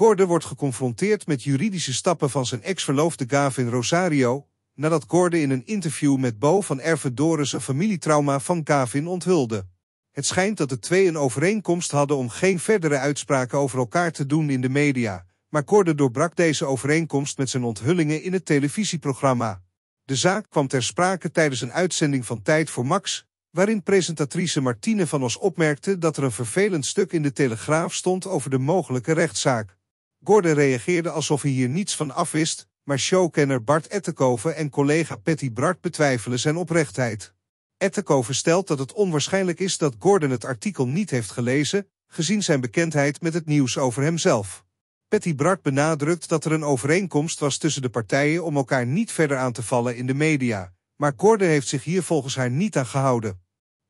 Gordon wordt geconfronteerd met juridische stappen van zijn ex-verloofde Gavin Rosario, nadat Gordon in een interview met Bo van Doris een familietrauma van Gavin onthulde. Het schijnt dat de twee een overeenkomst hadden om geen verdere uitspraken over elkaar te doen in de media, maar Gordon doorbrak deze overeenkomst met zijn onthullingen in het televisieprogramma. De zaak kwam ter sprake tijdens een uitzending van Tijd voor Max, waarin presentatrice Martine van Os opmerkte dat er een vervelend stuk in de Telegraaf stond over de mogelijke rechtszaak. Gordon reageerde alsof hij hier niets van afwist, maar showkenner Bart Ettenkoven en collega Patty Bart betwijfelen zijn oprechtheid. Ettenkoven stelt dat het onwaarschijnlijk is dat Gordon het artikel niet heeft gelezen, gezien zijn bekendheid met het nieuws over hemzelf. Patty Bart benadrukt dat er een overeenkomst was tussen de partijen om elkaar niet verder aan te vallen in de media, maar Gordon heeft zich hier volgens haar niet aan gehouden.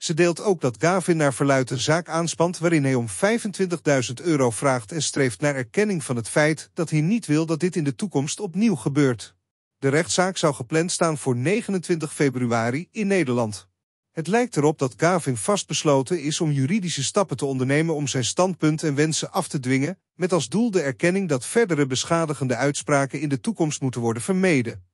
Ze deelt ook dat Gavin naar verluid een zaak aanspant waarin hij om 25.000 euro vraagt en streeft naar erkenning van het feit dat hij niet wil dat dit in de toekomst opnieuw gebeurt. De rechtszaak zou gepland staan voor 29 februari in Nederland. Het lijkt erop dat Gavin vastbesloten is om juridische stappen te ondernemen om zijn standpunt en wensen af te dwingen, met als doel de erkenning dat verdere beschadigende uitspraken in de toekomst moeten worden vermeden.